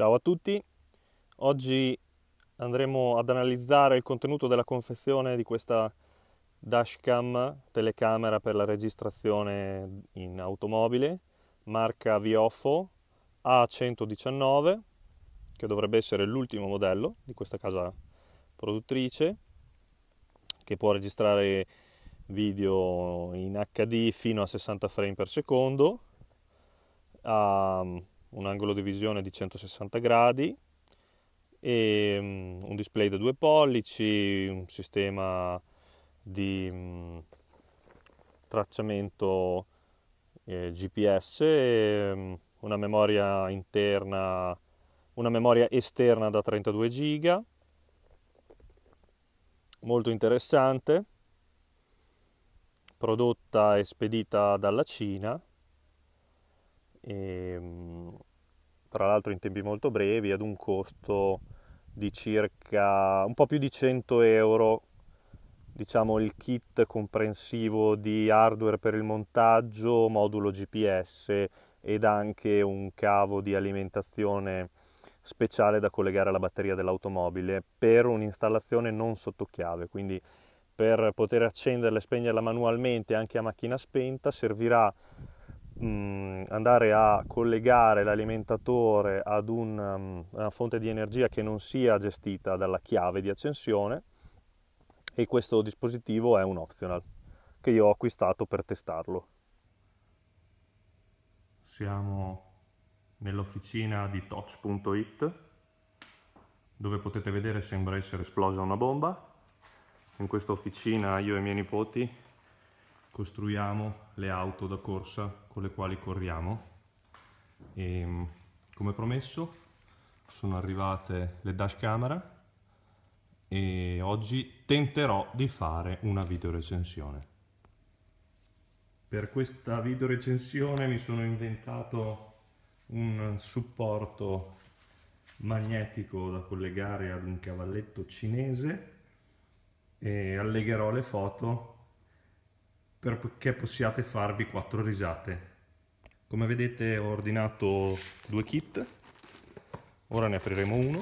Ciao a tutti, oggi andremo ad analizzare il contenuto della confezione di questa dashcam telecamera per la registrazione in automobile marca Viofo A119 che dovrebbe essere l'ultimo modello di questa casa produttrice che può registrare video in HD fino a 60 frame per secondo un angolo di visione di 160 gradi, e, ehm, un display da due pollici, un sistema di mm, tracciamento eh, GPS, e, ehm, una memoria interna, una memoria esterna da 32 giga, molto interessante, prodotta e spedita dalla Cina e, ehm, tra l'altro in tempi molto brevi ad un costo di circa un po' più di 100 euro diciamo il kit comprensivo di hardware per il montaggio, modulo GPS ed anche un cavo di alimentazione speciale da collegare alla batteria dell'automobile per un'installazione non sotto chiave, quindi per poter accenderla e spegnerla manualmente anche a macchina spenta servirà mh, andare a collegare l'alimentatore ad un, um, una fonte di energia che non sia gestita dalla chiave di accensione e questo dispositivo è un optional che io ho acquistato per testarlo. Siamo nell'officina di touch.it dove potete vedere sembra essere esplosa una bomba. In questa officina io e i miei nipoti costruiamo le auto da corsa con le quali corriamo e, come promesso sono arrivate le dash camera e oggi tenterò di fare una video recensione per questa video recensione mi sono inventato un supporto magnetico da collegare ad un cavalletto cinese e allegherò le foto perché possiate farvi quattro risate. Come vedete ho ordinato due kit, ora ne apriremo uno.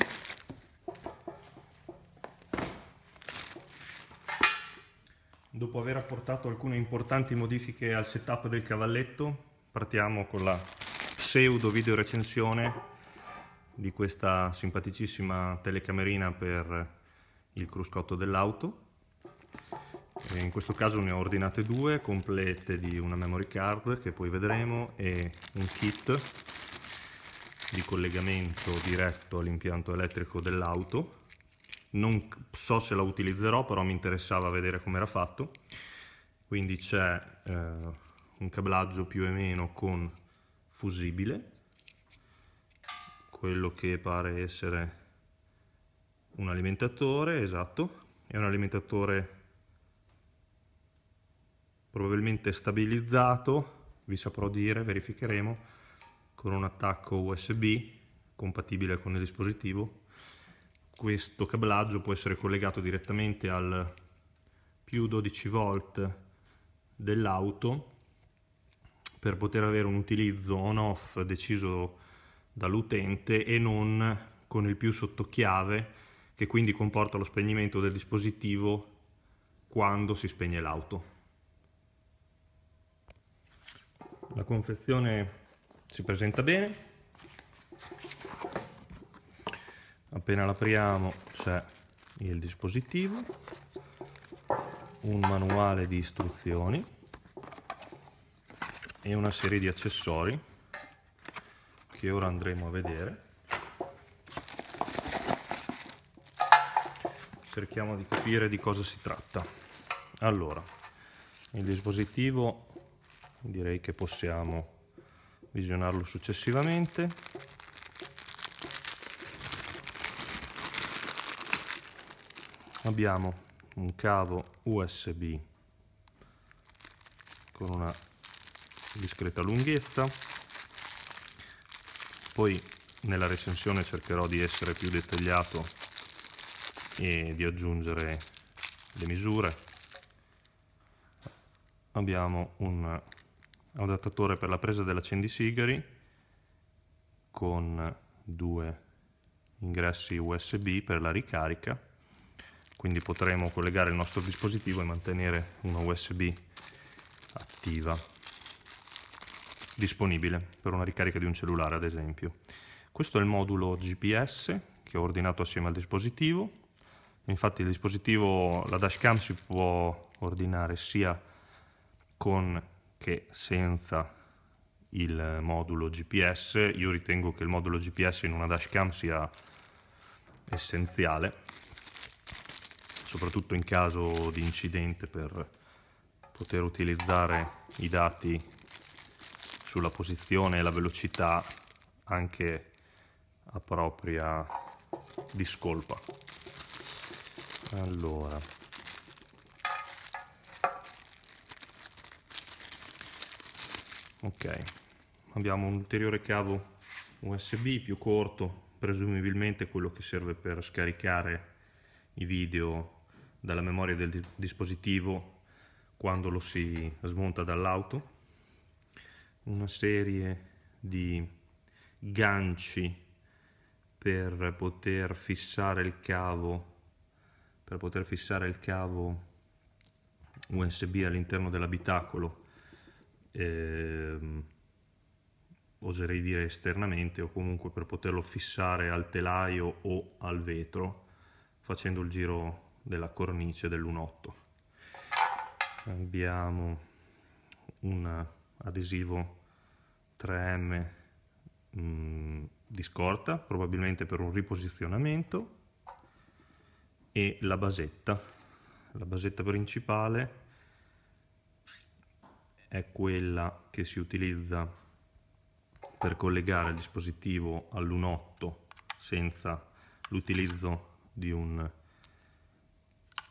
Dopo aver apportato alcune importanti modifiche al setup del cavalletto, partiamo con la pseudo video recensione di questa simpaticissima telecamerina per il cruscotto dell'auto in questo caso ne ho ordinate due complete di una memory card che poi vedremo e un kit di collegamento diretto all'impianto elettrico dell'auto non so se la utilizzerò però mi interessava vedere come era fatto quindi c'è eh, un cablaggio più o meno con fusibile quello che pare essere un alimentatore esatto è un alimentatore probabilmente stabilizzato, vi saprò dire, verificheremo, con un attacco USB compatibile con il dispositivo. Questo cablaggio può essere collegato direttamente al più 12 volt dell'auto per poter avere un utilizzo on-off deciso dall'utente e non con il più sottochiave che quindi comporta lo spegnimento del dispositivo quando si spegne l'auto. la confezione si presenta bene appena l'apriamo c'è il dispositivo un manuale di istruzioni e una serie di accessori che ora andremo a vedere cerchiamo di capire di cosa si tratta allora il dispositivo direi che possiamo visionarlo successivamente abbiamo un cavo usb con una discreta lunghezza poi nella recensione cercherò di essere più dettagliato e di aggiungere le misure abbiamo un adattatore per la presa dell'accendisigari con due ingressi USB per la ricarica, quindi potremo collegare il nostro dispositivo e mantenere una USB attiva disponibile per una ricarica di un cellulare ad esempio. Questo è il modulo GPS che ho ordinato assieme al dispositivo, infatti il dispositivo, la dashcam si può ordinare sia con che senza il modulo GPS, io ritengo che il modulo GPS in una dashcam sia essenziale, soprattutto in caso di incidente per poter utilizzare i dati sulla posizione e la velocità anche a propria discolpa. Allora, ok abbiamo un ulteriore cavo usb più corto presumibilmente quello che serve per scaricare i video dalla memoria del dispositivo quando lo si smonta dall'auto una serie di ganci per poter fissare il cavo per poter fissare il cavo USB all'interno dell'abitacolo ehm, oserei dire esternamente o comunque per poterlo fissare al telaio o al vetro facendo il giro della cornice dell'unotto abbiamo un adesivo 3M mh, mm, di scorta probabilmente per un riposizionamento e la basetta la basetta principale è quella che si utilizza per collegare il dispositivo all'unotto senza l'utilizzo di un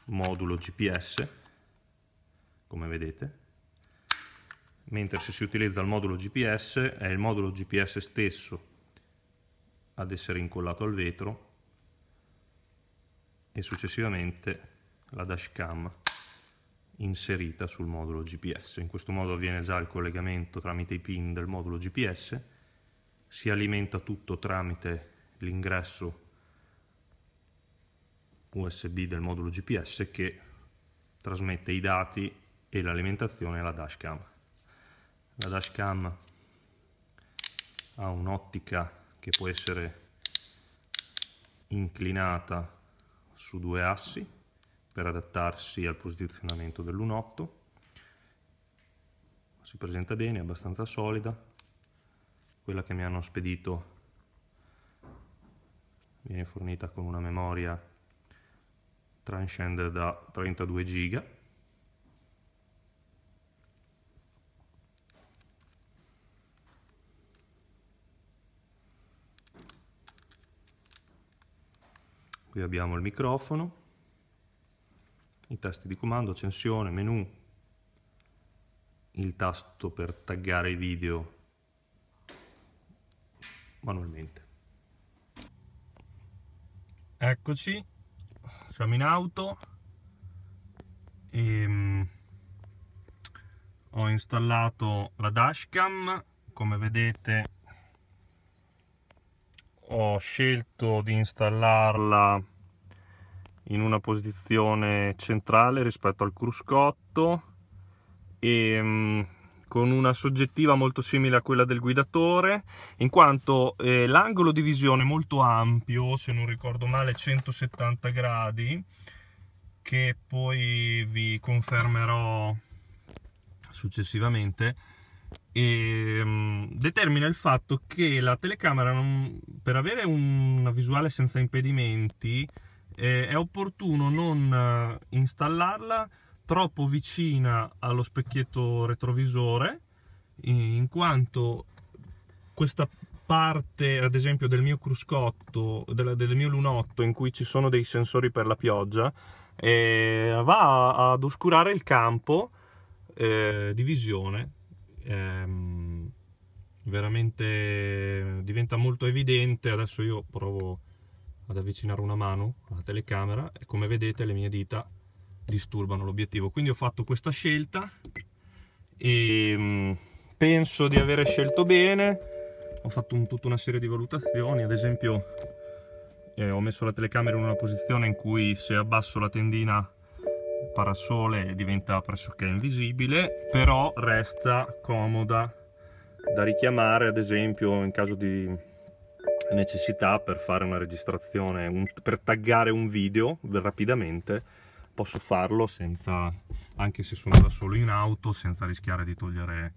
modulo GPS, come vedete, mentre se si utilizza il modulo GPS è il modulo GPS stesso ad essere incollato al vetro e successivamente la dashcam inserita sul modulo GPS. In questo modo avviene già il collegamento tramite i pin del modulo GPS, si alimenta tutto tramite l'ingresso USB del modulo GPS che trasmette i dati e l'alimentazione alla dashcam. La dashcam ha un'ottica che può essere inclinata su due assi per adattarsi al posizionamento dell'1.8 si presenta bene, è abbastanza solida quella che mi hanno spedito viene fornita con una memoria transcend da 32 giga qui abbiamo il microfono i tasti di comando, accensione, menu, il tasto per taggare i video manualmente. Eccoci, siamo in auto e ehm, ho installato la dashcam, come vedete ho scelto di installarla in una posizione centrale rispetto al cruscotto e ehm, con una soggettiva molto simile a quella del guidatore in quanto eh, l'angolo di visione molto ampio se non ricordo male 170 gradi che poi vi confermerò successivamente e, um, determina il fatto che la telecamera non, per avere un, una visuale senza impedimenti eh, è opportuno non eh, installarla troppo vicina allo specchietto retrovisore in quanto questa parte ad esempio del mio cruscotto del, del mio lunotto in cui ci sono dei sensori per la pioggia eh, va ad oscurare il campo eh, di visione eh, veramente diventa molto evidente adesso io provo ad avvicinare una mano alla telecamera e come vedete le mie dita disturbano l'obiettivo quindi ho fatto questa scelta e mm, penso di aver scelto bene ho fatto un, tutta una serie di valutazioni ad esempio eh, ho messo la telecamera in una posizione in cui se abbasso la tendina parasole diventa pressoché invisibile però resta comoda da richiamare ad esempio in caso di necessità per fare una registrazione, un, per taggare un video rapidamente, posso farlo senza, anche se sono da solo in auto, senza rischiare di togliere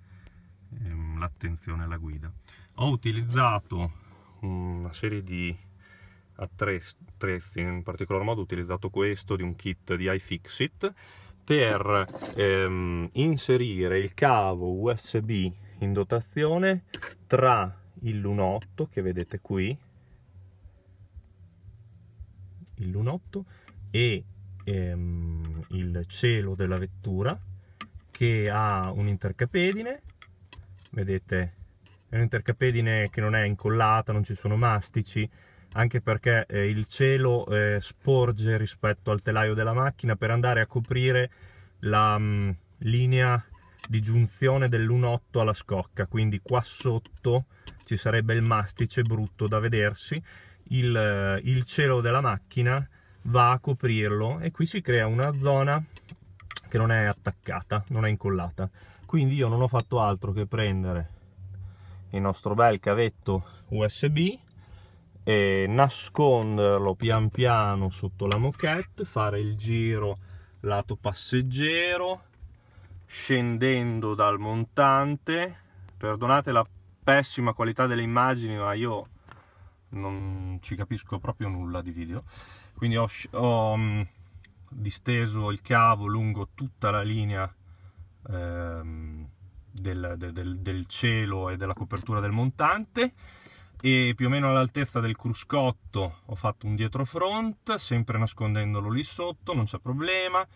ehm, l'attenzione alla guida. Ho utilizzato una serie di attrezzi, in particolar modo ho utilizzato questo di un kit di iFixit per ehm, inserire il cavo USB in dotazione tra il lunotto che vedete qui il lunotto e ehm, il cielo della vettura che ha un intercapedine vedete è un intercapedine che non è incollata non ci sono mastici anche perché eh, il cielo eh, sporge rispetto al telaio della macchina per andare a coprire la mh, mm, linea di giunzione dell'1.8 alla scocca quindi qua sotto ci sarebbe il mastice brutto da vedersi, il, eh, il cielo della macchina va a coprirlo e qui si crea una zona che non è attaccata, non è incollata. Quindi io non ho fatto altro che prendere il nostro bel cavetto USB e nasconderlo pian piano sotto la moquette, fare il giro lato passeggero, scendendo dal montante. Perdonate la pessima qualità delle immagini, ma io non ci capisco proprio nulla di video. Quindi ho, ho mm, disteso il cavo lungo tutta la linea ehm, del, del, del, cielo e della copertura del montante e più o meno all'altezza del cruscotto ho fatto un dietro front, sempre nascondendolo lì sotto, non c'è problema.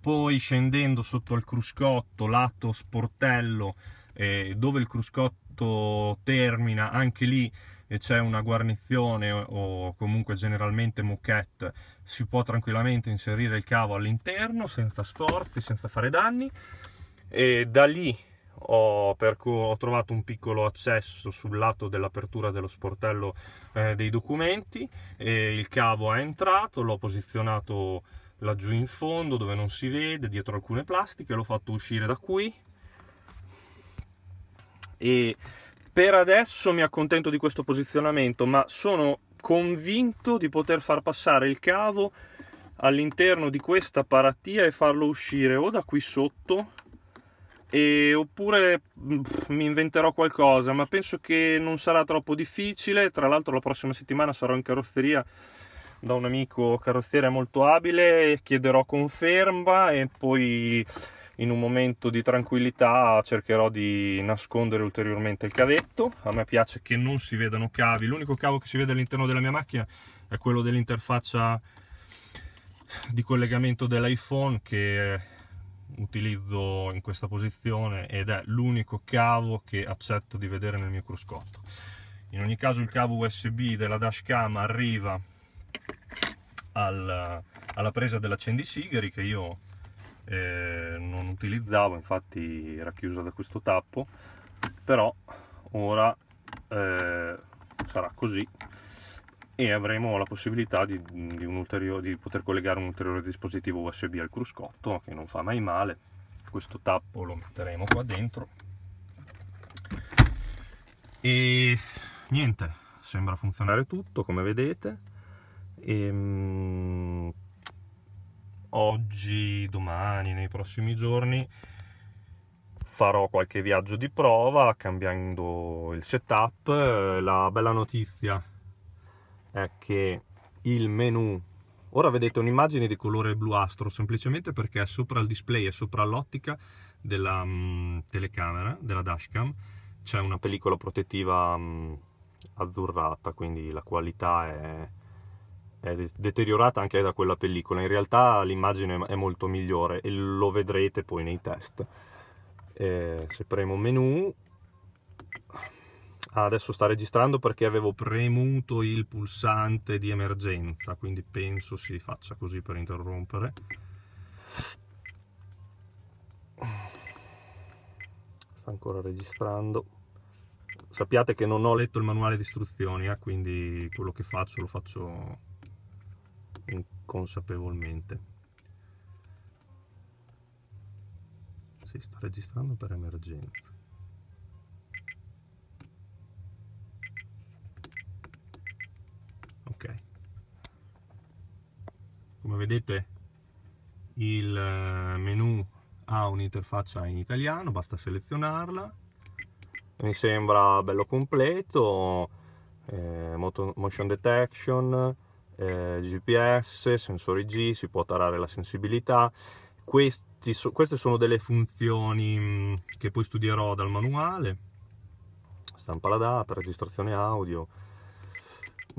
Poi scendendo sotto al cruscotto, lato sportello, eh, dove il cruscotto termina, anche lì eh, c'è una guarnizione o comunque generalmente moquette, si può tranquillamente inserire il cavo all'interno senza sforzi, senza fare danni. E da lì ho, ho, trovato un piccolo accesso sul lato dell'apertura dello sportello eh, dei documenti e il cavo è entrato, l'ho posizionato laggiù in fondo dove non si vede, dietro alcune plastiche, l'ho fatto uscire da qui e per adesso mi accontento di questo posizionamento, ma sono convinto di poter far passare il cavo all'interno di questa paratia e farlo uscire o da qui sotto e, oppure mm, mi inventerò qualcosa ma penso che non sarà troppo difficile tra l'altro la prossima settimana sarò in carrozzeria da un amico carrozziere molto abile chiederò conferma e poi in un momento di tranquillità cercherò di nascondere ulteriormente il cavetto a me piace che non si vedano cavi l'unico cavo che si vede all'interno della mia macchina è quello dell'interfaccia di collegamento dell'iPhone che utilizzo in questa posizione ed è l'unico cavo che accetto di vedere nel mio cruscotto in ogni caso il cavo USB della dashcam arriva al, alla presa dell'accendisigari che io eh, non utilizzavo infatti era chiusa da questo tappo però ora eh, sarà così e avremo la possibilità di, di, di, poter collegare un ulteriore dispositivo USB al cruscotto che non fa mai male questo tappo lo metteremo qua dentro e niente sembra funzionare tutto come vedete e, ehm, oggi, domani, nei prossimi giorni farò qualche viaggio di prova cambiando il setup. La bella notizia è che il menu Ora vedete un'immagine di colore bluastro semplicemente perché è sopra il display e sopra l'ottica della mh, mm, telecamera, della dashcam, c'è una pellicola protettiva mh, mm, azzurrata, quindi la qualità è è deteriorata anche da quella pellicola, in realtà l'immagine è molto migliore e lo vedrete poi nei test. Eh, se premo menu, ah, adesso sta registrando perché avevo premuto il pulsante di emergenza, quindi penso si faccia così per interrompere. Sta ancora registrando sappiate che non ho letto il manuale di istruzioni, eh, quindi quello che faccio lo faccio inconsapevolmente si sta registrando per emergenza ok come vedete il eh, menu ha un'interfaccia in italiano basta selezionarla mi sembra bello completo eh, motion detection eh, GPS, sensori G, si può tarare la sensibilità. Questi, queste sono delle funzioni mm, che poi studierò dal manuale. Stampa la data, registrazione audio.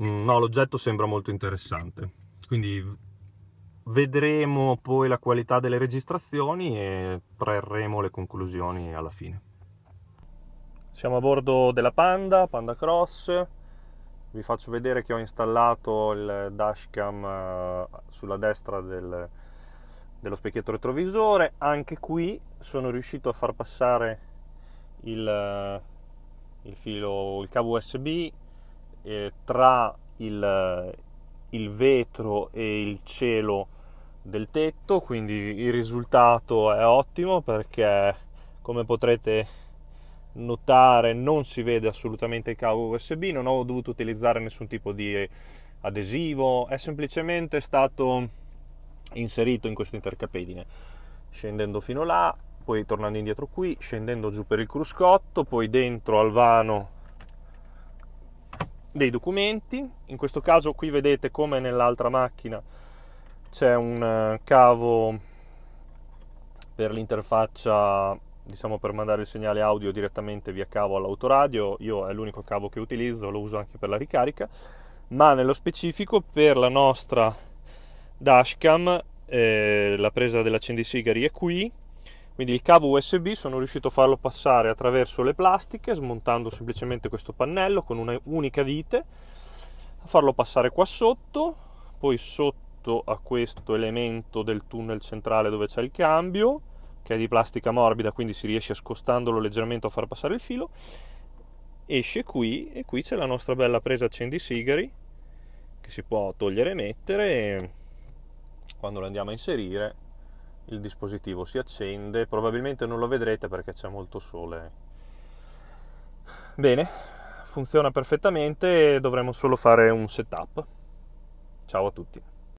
Mm, no, l'oggetto sembra molto interessante. Quindi vedremo poi la qualità delle registrazioni e trarremo le conclusioni alla fine. Siamo a bordo della Panda, Panda Cross, vi faccio vedere che ho installato il dashcam eh, sulla destra del, dello specchietto retrovisore anche qui sono riuscito a far passare il, eh, il filo il cavo usb eh, tra il, eh, il vetro e il cielo del tetto quindi il risultato è ottimo perché come potrete notare non si vede assolutamente il cavo USB, non ho dovuto utilizzare nessun tipo di adesivo, è semplicemente stato inserito in questo intercapedine. Scendendo fino là, poi tornando indietro qui, scendendo giù per il cruscotto, poi dentro al vano dei documenti. In questo caso qui vedete come nell'altra macchina c'è un eh, cavo per l'interfaccia diciamo per mandare il segnale audio direttamente via cavo all'autoradio, io è l'unico cavo che utilizzo, lo uso anche per la ricarica, ma nello specifico per la nostra dashcam eh, la presa dell'accendisigari è qui, quindi il cavo USB sono riuscito a farlo passare attraverso le plastiche smontando semplicemente questo pannello con una unica vite, a farlo passare qua sotto, poi sotto a questo elemento del tunnel centrale dove c'è il cambio che è di plastica morbida, quindi si riesce scostandolo leggermente a far passare il filo. Esce qui e qui c'è la nostra bella presa accendisigari che si può togliere e mettere e quando lo andiamo a inserire il dispositivo si accende, probabilmente non lo vedrete perché c'è molto sole. Bene, funziona perfettamente, Dovremmo solo fare un setup. Ciao a tutti.